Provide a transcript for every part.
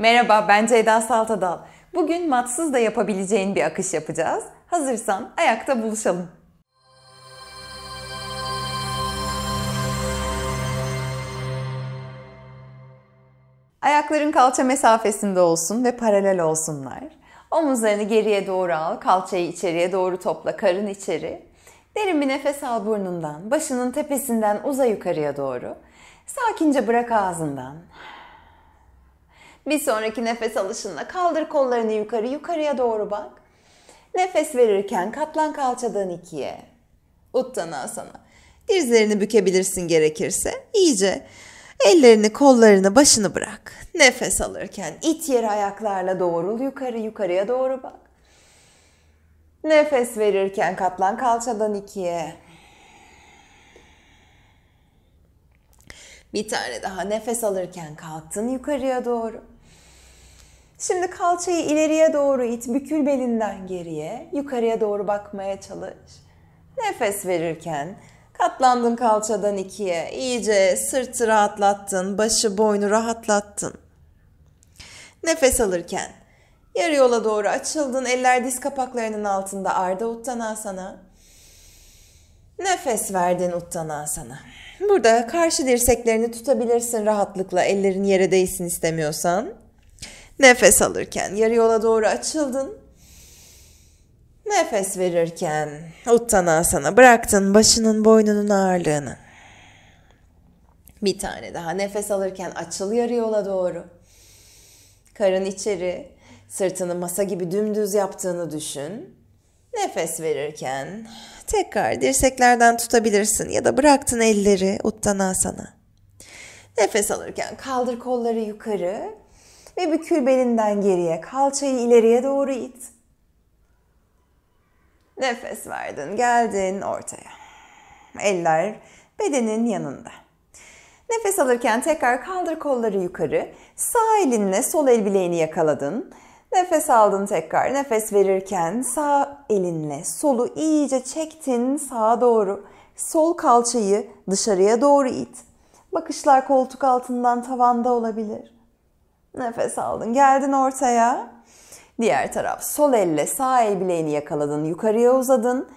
Merhaba ben Ceyda Saltadal. Bugün matsız da yapabileceğin bir akış yapacağız. Hazırsan ayakta buluşalım. Ayakların kalça mesafesinde olsun ve paralel olsunlar. Omuzlarını geriye doğru al, kalçayı içeriye doğru topla, karın içeri. Derin bir nefes al burnundan, başının tepesinden uza yukarıya doğru. Sakince bırak ağzından. Bir sonraki nefes alışında kaldır kollarını yukarı, yukarıya doğru bak. Nefes verirken katlan kalçadan ikiye. Uttanasana. Dizlerini bükebilirsin gerekirse. İyice ellerini, kollarını, başını bırak. Nefes alırken it yeri ayaklarla doğrul yukarı, yukarıya doğru bak. Nefes verirken katlan kalçadan ikiye. Bir tane daha nefes alırken kalktın yukarıya doğru. Şimdi kalçayı ileriye doğru it, bükül belinden geriye, yukarıya doğru bakmaya çalış. Nefes verirken katlandın kalçadan ikiye, iyice sırtı rahatlattın, başı boynu rahatlattın. Nefes alırken yarı yola doğru açıldın, eller diz kapaklarının altında arda uttanasana. Nefes verdin uttanasana. Burada karşı dirseklerini tutabilirsin rahatlıkla, ellerin yere değsin istemiyorsan. Nefes alırken yarı yola doğru açıldın. Nefes verirken Uttanasana bıraktın başının boynunun ağırlığını. Bir tane daha nefes alırken açıl yarı yola doğru. Karın içeri, sırtını masa gibi dümdüz yaptığını düşün. Nefes verirken tekrar dirseklerden tutabilirsin ya da bıraktın elleri Uttanasana. Nefes alırken kaldır kolları yukarı, ve bükül belinden geriye. Kalçayı ileriye doğru it. Nefes verdin, geldin ortaya. Eller bedenin yanında. Nefes alırken tekrar kaldır kolları yukarı. Sağ elinle sol el bileğini yakaladın. Nefes aldın tekrar. Nefes verirken sağ elinle solu iyice çektin sağa doğru. Sol kalçayı dışarıya doğru it. Bakışlar koltuk altından tavanda olabilir. Nefes aldın. Geldin ortaya. Diğer taraf. Sol elle sağ el bileğini yakaladın. Yukarıya uzadın.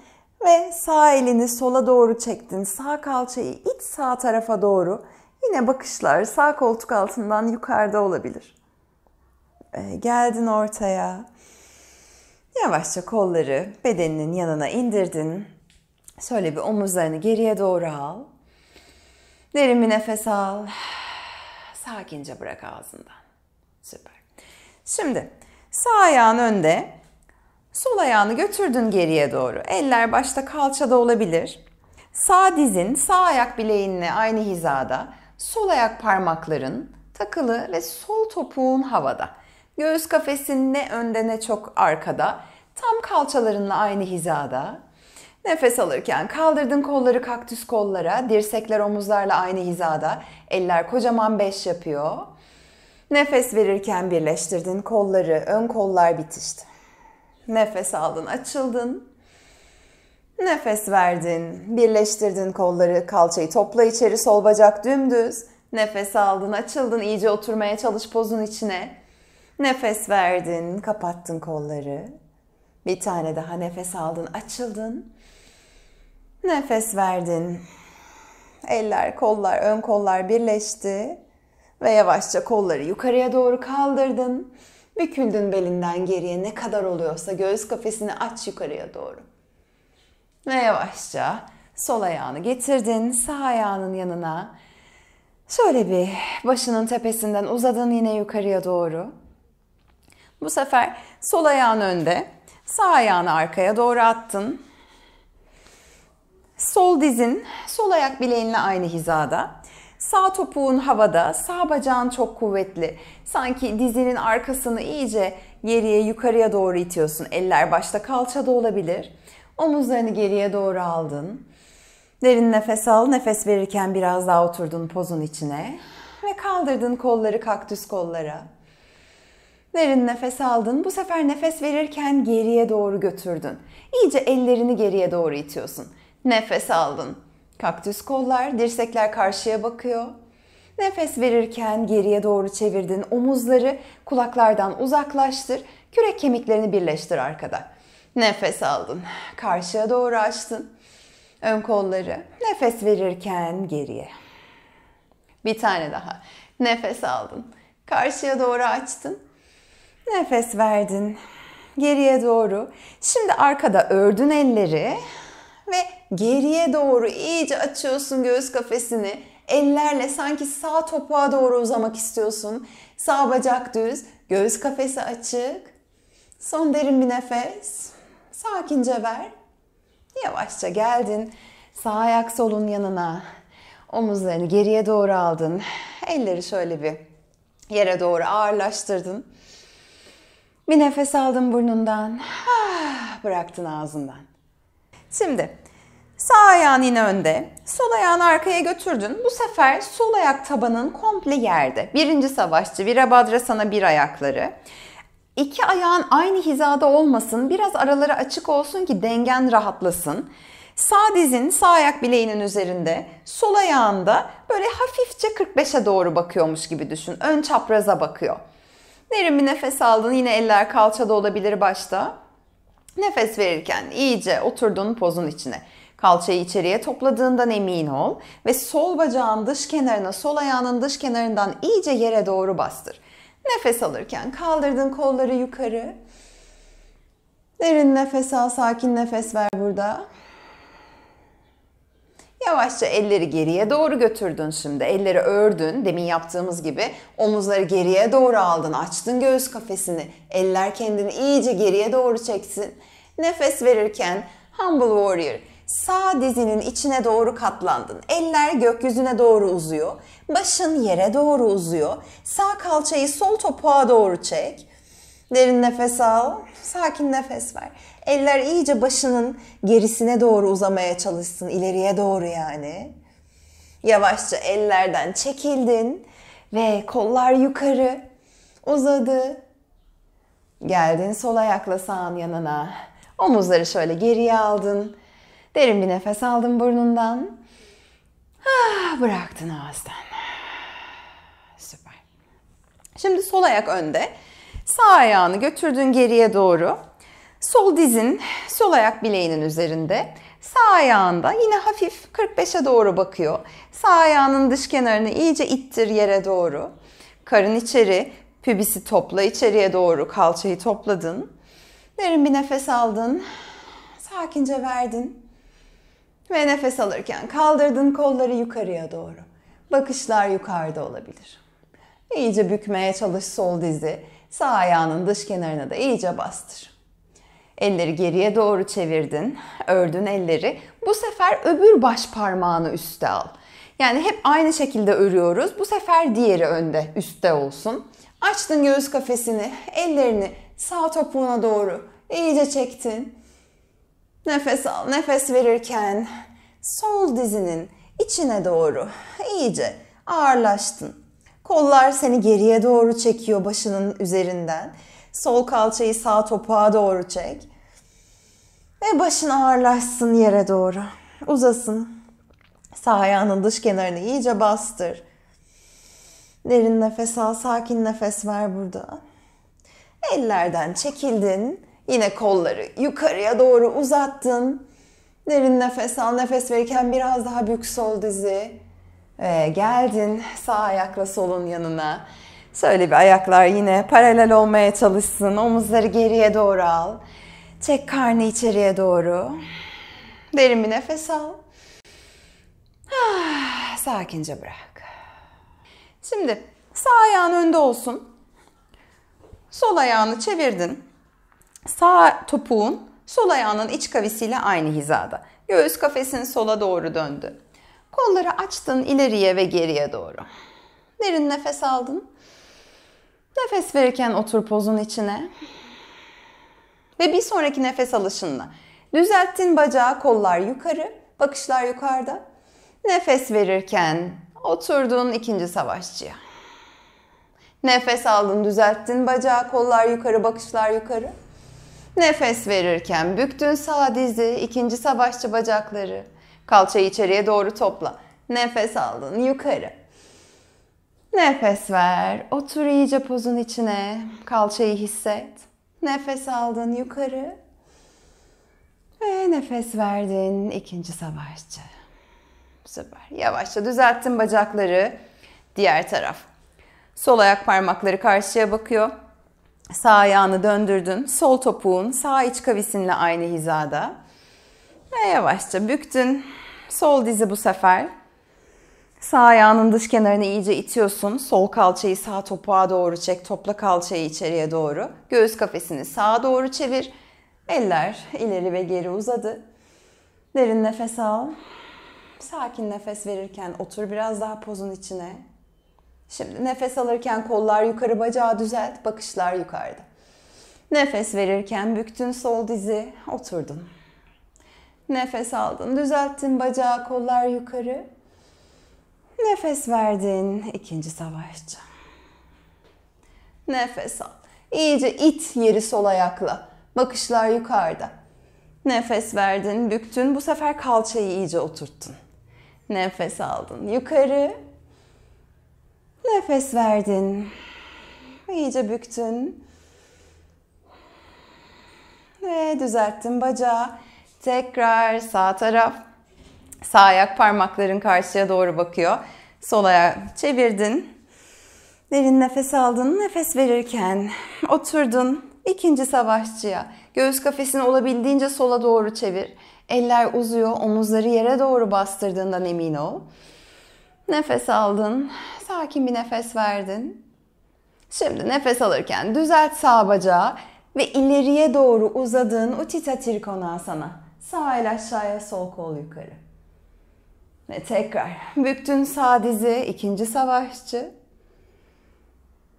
Ve sağ elini sola doğru çektin. Sağ kalçayı iç sağ tarafa doğru. Yine bakışlar sağ koltuk altından yukarıda olabilir. Ee, geldin ortaya. Yavaşça kolları bedeninin yanına indirdin. Şöyle bir omuzlarını geriye doğru al. Derin bir nefes al. Sakince bırak ağzından. Süper. Şimdi sağ ayağın önde, sol ayağını götürdün geriye doğru. Eller başta kalçada olabilir. Sağ dizin, sağ ayak bileğinle aynı hizada. Sol ayak parmakların takılı ve sol topuğun havada. Göğüs kafesin ne önde ne çok arkada. Tam kalçalarınla aynı hizada. Nefes alırken kaldırdın kolları kaktüs kollara, dirsekler omuzlarla aynı hizada. Eller kocaman beş yapıyor. Nefes verirken birleştirdin kolları, ön kollar bitişti. Nefes aldın, açıldın. Nefes verdin, birleştirdin kolları, kalçayı topla içeri, sol bacak dümdüz. Nefes aldın, açıldın, iyice oturmaya çalış pozun içine. Nefes verdin, kapattın kolları. Bir tane daha nefes aldın, açıldın. Nefes verdin. Eller, kollar, ön kollar birleşti ve yavaşça kolları yukarıya doğru kaldırdın. Büküldün belinden geriye ne kadar oluyorsa göğüs kafesini aç yukarıya doğru. Ve yavaşça sol ayağını getirdin sağ ayağının yanına. Şöyle bir başının tepesinden uzadın yine yukarıya doğru. Bu sefer sol ayağın önde, sağ ayağını arkaya doğru attın. Sol dizin, sol ayak bileğinle aynı hizada. Sağ topuğun havada, sağ bacağın çok kuvvetli. Sanki dizinin arkasını iyice geriye yukarıya doğru itiyorsun. Eller başta kalçada olabilir. Omuzlarını geriye doğru aldın. Derin nefes al. Nefes verirken biraz daha oturdun pozun içine. Ve kaldırdın kolları kaktüs kollara. Derin nefes aldın. Bu sefer nefes verirken geriye doğru götürdün. İyice ellerini geriye doğru itiyorsun. Nefes aldın. Kaktüs kollar, dirsekler karşıya bakıyor. Nefes verirken geriye doğru çevirdin. Omuzları kulaklardan uzaklaştır. Kürek kemiklerini birleştir arkada. Nefes aldın. Karşıya doğru açtın. Ön kolları. Nefes verirken geriye. Bir tane daha. Nefes aldın. Karşıya doğru açtın. Nefes verdin. Geriye doğru. Şimdi arkada ördün elleri ve geriye doğru iyice açıyorsun göğüs kafesini. Ellerle sanki sağ topuğa doğru uzamak istiyorsun. Sağ bacak düz, göğüs kafesi açık. Son derin bir nefes. Sakince ver. Yavaşça geldin. Sağ ayak solun yanına. Omuzlarını geriye doğru aldın. Elleri şöyle bir yere doğru ağırlaştırdın. Bir nefes aldın burnundan. Ah, bıraktın ağzından. Şimdi sağ ayağın yine önde, sol ayağını arkaya götürdün. Bu sefer sol ayak tabanın komple yerde. Birinci savaşçı, Virabhadra sana bir ayakları. İki ayağın aynı hizada olmasın, biraz araları açık olsun ki dengen rahatlasın. Sağ dizin sağ ayak bileğinin üzerinde, sol ayağında böyle hafifçe 45'e doğru bakıyormuş gibi düşün. Ön çapraza bakıyor. Derin bir nefes aldın. Yine eller kalçada olabilir başta. Nefes verirken iyice oturduğun pozun içine. Kalçayı içeriye topladığından emin ol ve sol bacağın dış kenarına, sol ayağının dış kenarından iyice yere doğru bastır. Nefes alırken kaldırdığın kolları yukarı. Derin nefes al, sakin nefes ver burada. Yavaşça elleri geriye doğru götürdün şimdi. Elleri ördün demin yaptığımız gibi. Omuzları geriye doğru aldın. Açtın göğüs kafesini. Eller kendini iyice geriye doğru çeksin. Nefes verirken Humble Warrior sağ dizinin içine doğru katlandın. Eller gökyüzüne doğru uzuyor. Başın yere doğru uzuyor. Sağ kalçayı sol topuğa doğru çek. Derin nefes al. Sakin nefes ver. Eller iyice başının gerisine doğru uzamaya çalışsın, ileriye doğru yani. Yavaşça ellerden çekildin ve kollar yukarı uzadı. Geldin sol ayakla sağın yanına. Omuzları şöyle geriye aldın. Derin bir nefes aldın burnundan. Ah, bıraktın ağızdan. Süper. Şimdi sol ayak önde. Sağ ayağını götürdün geriye doğru. Sol dizin, sol ayak bileğinin üzerinde. Sağ ayağında yine hafif 45'e doğru bakıyor. Sağ ayağının dış kenarını iyice ittir yere doğru. Karın içeri, pübisi topla içeriye doğru kalçayı topladın. Derin bir nefes aldın. Sakince verdin. Ve nefes alırken kaldırdın kolları yukarıya doğru. Bakışlar yukarıda olabilir. İyice bükmeye çalış sol dizi. Sağ ayağının dış kenarına da iyice bastır. Elleri geriye doğru çevirdin. Ördün elleri. Bu sefer öbür baş parmağını üste al. Yani hep aynı şekilde örüyoruz. Bu sefer diğeri önde, üstte olsun. Açtın göğüs kafesini, ellerini sağ topuğuna doğru iyice çektin. Nefes al, nefes verirken sol dizinin içine doğru iyice ağırlaştın. Kollar seni geriye doğru çekiyor başının üzerinden. Sol kalçayı sağ topuğa doğru çek. Ve başın ağırlaşsın yere doğru. Uzasın. Sağ ayağının dış kenarını iyice bastır. Derin nefes al, sakin nefes ver burada. Ellerden çekildin. Yine kolları yukarıya doğru uzattın. Derin nefes al, nefes verirken biraz daha büyük sol dizi. Ve geldin sağ ayakla solun yanına. Şöyle bir ayaklar yine paralel olmaya çalışsın. Omuzları geriye doğru al. Çek karnı içeriye doğru. Derin bir nefes al. Ah, sakince bırak. Şimdi sağ ayağın önde olsun. Sol ayağını çevirdin. Sağ topuğun sol ayağının iç kavisiyle aynı hizada. Göğüs kafesin sola doğru döndü. Kolları açtın ileriye ve geriye doğru. Derin nefes aldın. Nefes verirken otur pozun içine ve bir sonraki nefes alışınla. Düzelttin bacağı, kollar yukarı, bakışlar yukarıda. Nefes verirken oturduğun ikinci savaşçıya. Nefes aldın, düzelttin bacağı, kollar yukarı, bakışlar yukarı. Nefes verirken büktün sağ dizi, ikinci savaşçı bacakları. Kalçayı içeriye doğru topla. Nefes aldın, yukarı. Nefes ver, otur iyice pozun içine, kalçayı hisset. Nefes aldın yukarı. Ve nefes verdin ikinci savaşçı. Süper. Yavaşça düzelttin bacakları. Diğer taraf. Sol ayak parmakları karşıya bakıyor. Sağ ayağını döndürdün. Sol topuğun sağ iç kavisinle aynı hizada. Ve yavaşça büktün. Sol dizi bu sefer Sağ ayağının dış kenarını iyice itiyorsun. Sol kalçayı sağ topuğa doğru çek. Topla kalçayı içeriye doğru. Göğüs kafesini sağa doğru çevir. Eller ileri ve geri uzadı. Derin nefes al. Sakin nefes verirken otur biraz daha pozun içine. Şimdi nefes alırken kollar yukarı bacağı düzelt, bakışlar yukarıda. Nefes verirken büktün sol dizi, oturdun. Nefes aldın, düzelttin bacağı, kollar yukarı. Nefes verdin. ikinci savaşçı. Nefes al. İyice it yeri sol ayakla. Bakışlar yukarıda. Nefes verdin, büktün. Bu sefer kalçayı iyice oturttun. Nefes aldın. Yukarı. Nefes verdin. İyice büktün. Ve düzelttin bacağı. Tekrar sağ taraf. Sağ ayak parmakların karşıya doğru bakıyor. Sol ayağı çevirdin. Derin nefes aldın. Nefes verirken oturdun. İkinci savaşçıya. Göğüs kafesini olabildiğince sola doğru çevir. Eller uzuyor. Omuzları yere doğru bastırdığından emin ol. Nefes aldın. Sakin bir nefes verdin. Şimdi nefes alırken düzelt sağ bacağı ve ileriye doğru uzadığın Utita Trikonasana. Sağ el aşağıya, sol kol yukarı. Ve tekrar büktün sağ dizi, ikinci savaşçı.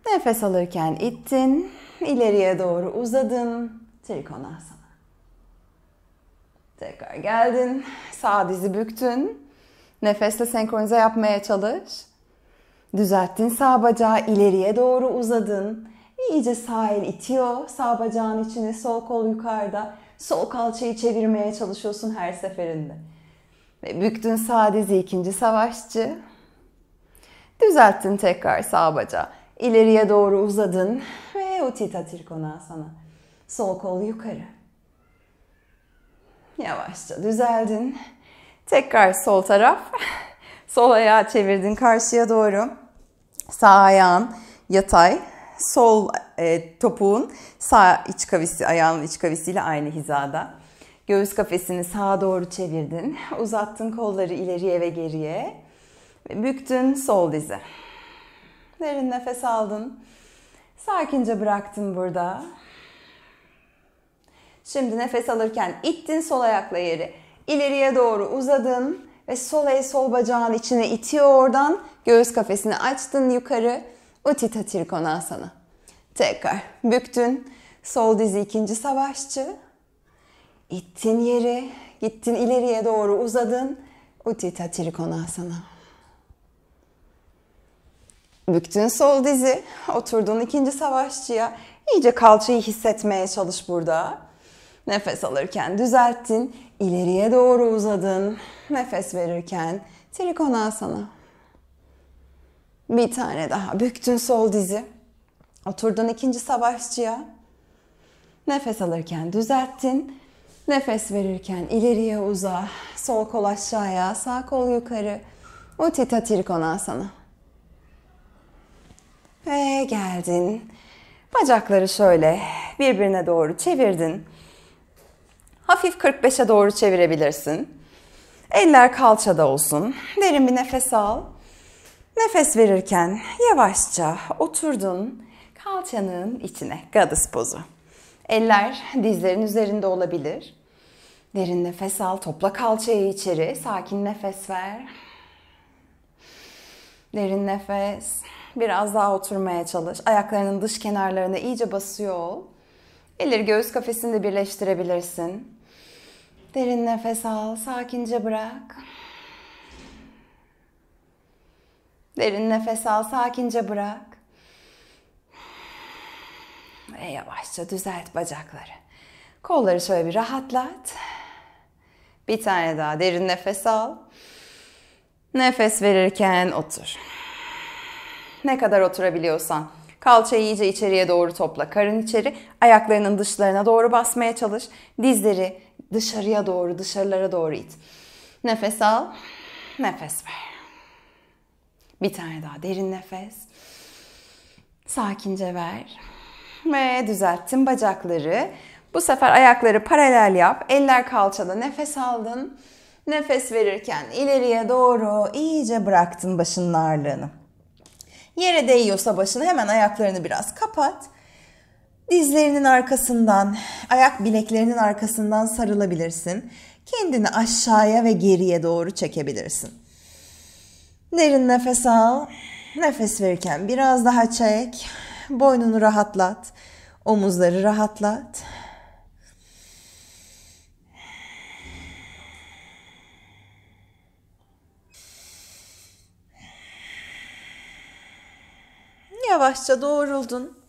Nefes alırken ittin, ileriye doğru uzadın. Trikonasana. Tekrar geldin, sağ dizi büktün. Nefesle senkronize yapmaya çalış. Düzelttin sağ bacağı, ileriye doğru uzadın. iyice sağ el itiyor, sağ bacağın içine, sol kol yukarıda. Sol kalçayı çevirmeye çalışıyorsun her seferinde. Ve büktün sağ dizi ikinci savaşçı. Düzelttin tekrar sağ bacağı. İleriye doğru uzadın ve Utita Tirkonasana. Sol kol yukarı. Yavaşça düzeldin. Tekrar sol taraf. Sol ayağı çevirdin karşıya doğru. Sağ ayağın yatay. Sol e, topuğun sağ iç kavisi, ayağın iç kavisiyle aynı hizada. Göğüs kafesini sağa doğru çevirdin. Uzattın kolları ileriye ve geriye. Ve büktün sol dizi. Derin nefes aldın. Sakince bıraktın burada. Şimdi nefes alırken ittin sol ayakla yeri. İleriye doğru uzadın ve sol el sol bacağın içine itiyor oradan. Göğüs kafesini açtın yukarı. Utita Trikonasana. Tekrar büktün. Sol dizi ikinci savaşçı. İttin yeri, gittin ileriye doğru uzadın. Utita Trikonasana. Büktün sol dizi, oturduğun ikinci savaşçıya. İyice kalçayı hissetmeye çalış burada. Nefes alırken düzelttin, ileriye doğru uzadın. Nefes verirken Trikonasana. Bir tane daha. Büktün sol dizi. Oturdun ikinci savaşçıya. Nefes alırken düzelttin. Nefes verirken ileriye uza, sol kol aşağıya, sağ kol yukarı. Utita Trikonasana. Ve geldin. Bacakları şöyle birbirine doğru çevirdin. Hafif 45'e doğru çevirebilirsin. Eller kalçada olsun. Derin bir nefes al. Nefes verirken yavaşça oturdun kalçanın içine. Gadis pozu. Eller dizlerin üzerinde olabilir. Derin nefes al, topla kalçayı içeri. Sakin nefes ver. Derin nefes. Biraz daha oturmaya çalış. Ayaklarının dış kenarlarına iyice basıyor ol. Elleri göğüs kafesinde birleştirebilirsin. Derin nefes al, sakince bırak. Derin nefes al, sakince bırak. Ve ee, yavaşça düzelt bacakları. Kolları şöyle bir rahatlat. Bir tane daha derin nefes al. Nefes verirken otur. Ne kadar oturabiliyorsan. Kalçayı iyice içeriye doğru topla. Karın içeri, ayaklarının dışlarına doğru basmaya çalış. Dizleri dışarıya doğru, dışarılara doğru it. Nefes al, nefes ver. Bir tane daha derin nefes. Sakince ver. Ve düzelttin bacakları. Bu sefer ayakları paralel yap. Eller kalçada nefes aldın. Nefes verirken ileriye doğru iyice bıraktın başının ağırlığını. Yere değiyorsa başını hemen ayaklarını biraz kapat. Dizlerinin arkasından, ayak bileklerinin arkasından sarılabilirsin. Kendini aşağıya ve geriye doğru çekebilirsin. Derin nefes al. Nefes verirken biraz daha çek. Boynunu rahatlat. Omuzları rahatlat. Yavaşça doğruldun.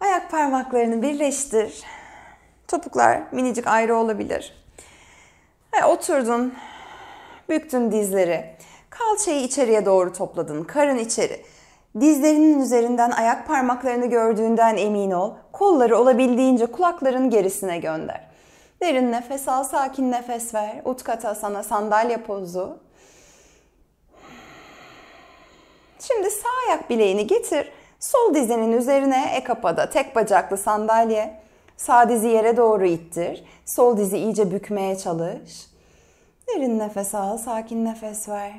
Ayak parmaklarını birleştir. Topuklar minicik ayrı olabilir. Ve oturdun. Büktün dizleri. Kalçayı içeriye doğru topladın. Karın içeri. Dizlerinin üzerinden ayak parmaklarını gördüğünden emin ol. Kolları olabildiğince kulakların gerisine gönder. Derin nefes al, sakin nefes ver. Utkata sana sandalye pozu. Şimdi sağ ayak bileğini getir. Sol dizinin üzerine ekapada tek bacaklı sandalye. Sağ dizi yere doğru ittir. Sol dizi iyice bükmeye çalış. Derin nefes al, sakin nefes ver.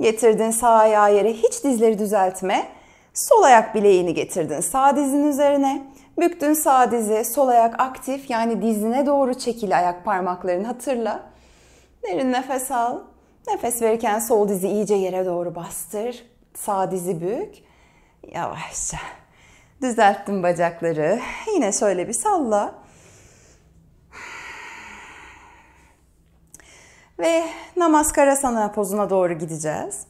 Getirdin sağ ayağı yere hiç dizleri düzeltme. Sol ayak bileğini getirdin sağ dizin üzerine. Büktün sağ dizi, sol ayak aktif yani dizine doğru çekil ayak parmaklarını hatırla. Derin nefes al. Nefes verirken sol dizi iyice yere doğru bastır. Sağ dizi bük. Yavaşça. Düzelttim bacakları. Yine şöyle bir salla. ve Namaskara Sana pozuna doğru gideceğiz.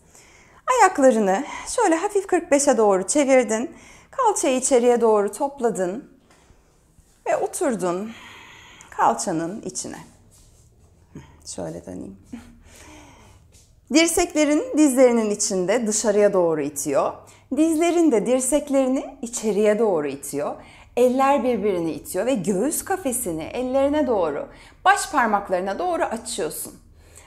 Ayaklarını şöyle hafif 45'e doğru çevirdin. Kalçayı içeriye doğru topladın ve oturdun kalçanın içine. Şöyle döneyim. Dirseklerin dizlerinin içinde dışarıya doğru itiyor. Dizlerin de dirseklerini içeriye doğru itiyor. Eller birbirini itiyor ve göğüs kafesini ellerine doğru, baş parmaklarına doğru açıyorsun.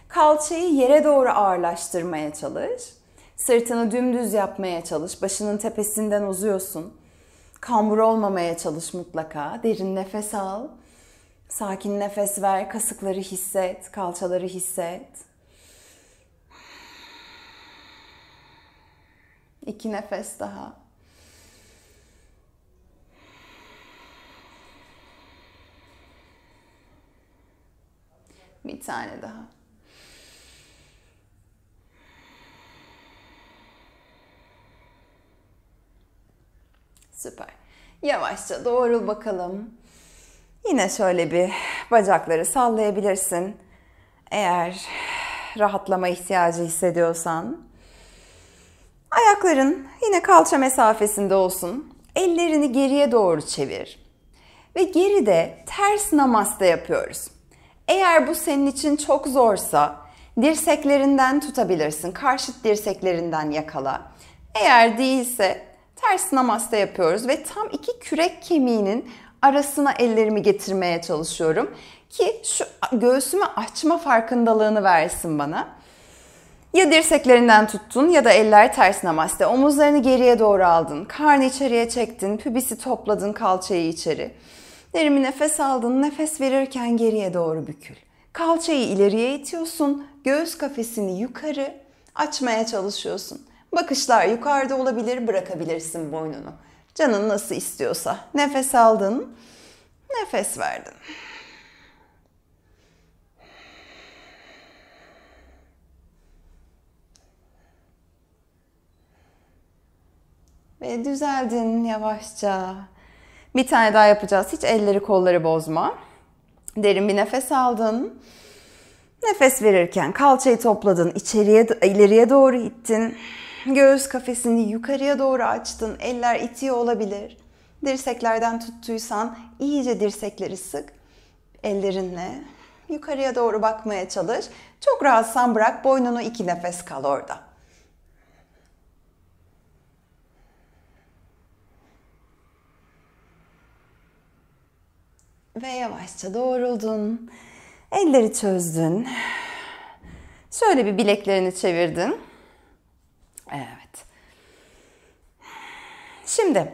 Kalçayı yere doğru ağırlaştırmaya çalış. Sırtını dümdüz yapmaya çalış. Başının tepesinden uzuyorsun. Kambur olmamaya çalış mutlaka. Derin nefes al. Sakin nefes ver. Kasıkları hisset, kalçaları hisset. İki nefes daha. Bir tane daha. Süper. Yavaşça doğru bakalım. Yine şöyle bir bacakları sallayabilirsin. Eğer rahatlama ihtiyacı hissediyorsan. Ayakların yine kalça mesafesinde olsun. Ellerini geriye doğru çevir. Ve geride ters namaste yapıyoruz. Eğer bu senin için çok zorsa dirseklerinden tutabilirsin. Karşıt dirseklerinden yakala. Eğer değilse ters namaste yapıyoruz ve tam iki kürek kemiğinin arasına ellerimi getirmeye çalışıyorum ki şu göğsümü açma farkındalığını versin bana. Ya dirseklerinden tuttun ya da eller ters namaste. Omuzlarını geriye doğru aldın. Karnı içeriye çektin. Pübisi topladın kalçayı içeri. Derimi nefes aldın. Nefes verirken geriye doğru bükül. Kalçayı ileriye itiyorsun. Göğüs kafesini yukarı açmaya çalışıyorsun. Bakışlar yukarıda olabilir, bırakabilirsin boynunu. Canın nasıl istiyorsa. Nefes aldın, nefes verdin. Ve düzeldin yavaşça. Bir tane daha yapacağız. Hiç elleri kolları bozma. Derin bir nefes aldın. Nefes verirken kalçayı topladın. İçeriye ileriye doğru ittin. Göğüs kafesini yukarıya doğru açtın. Eller itiyor olabilir. Dirseklerden tuttuysan iyice dirsekleri sık. Ellerinle yukarıya doğru bakmaya çalış. Çok rahatsan bırak boynunu iki nefes kal orada. Ve yavaşça doğruldun. Elleri çözdün. Şöyle bir bileklerini çevirdin. Evet. Şimdi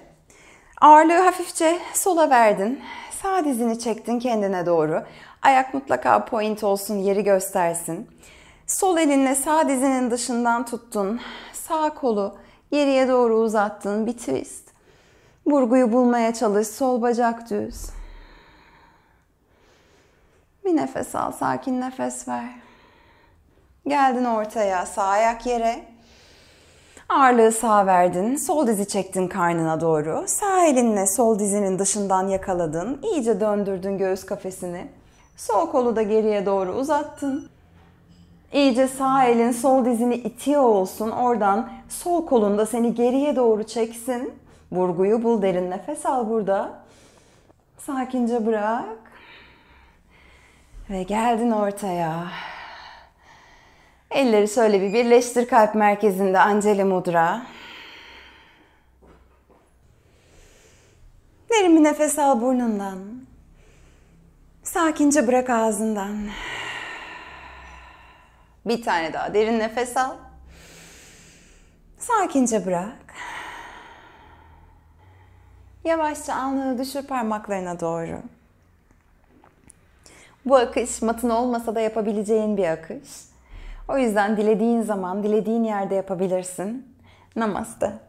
ağırlığı hafifçe sola verdin. Sağ dizini çektin kendine doğru. Ayak mutlaka point olsun, yeri göstersin. Sol elinle sağ dizinin dışından tuttun. Sağ kolu geriye doğru uzattın. Bir twist. Burguyu bulmaya çalış. Sol bacak düz. Bir nefes al. Sakin nefes ver. Geldin ortaya. Sağ ayak yere. Ağırlığı sağ verdin, sol dizi çektin karnına doğru. Sağ elinle sol dizinin dışından yakaladın, iyice döndürdün göğüs kafesini. Sol kolu da geriye doğru uzattın. İyice sağ elin sol dizini itiyor olsun. Oradan sol kolun da seni geriye doğru çeksin. Vurguyu bul derin nefes al burada. Sakince bırak. Ve geldin ortaya. Elleri şöyle bir birleştir kalp merkezinde Anjali Mudra. Derin bir nefes al burnundan. Sakince bırak ağzından. Bir tane daha derin nefes al. Sakince bırak. Yavaşça alnını düşür parmaklarına doğru. Bu akış matın olmasa da yapabileceğin bir akış. O yüzden dilediğin zaman, dilediğin yerde yapabilirsin. Namaste.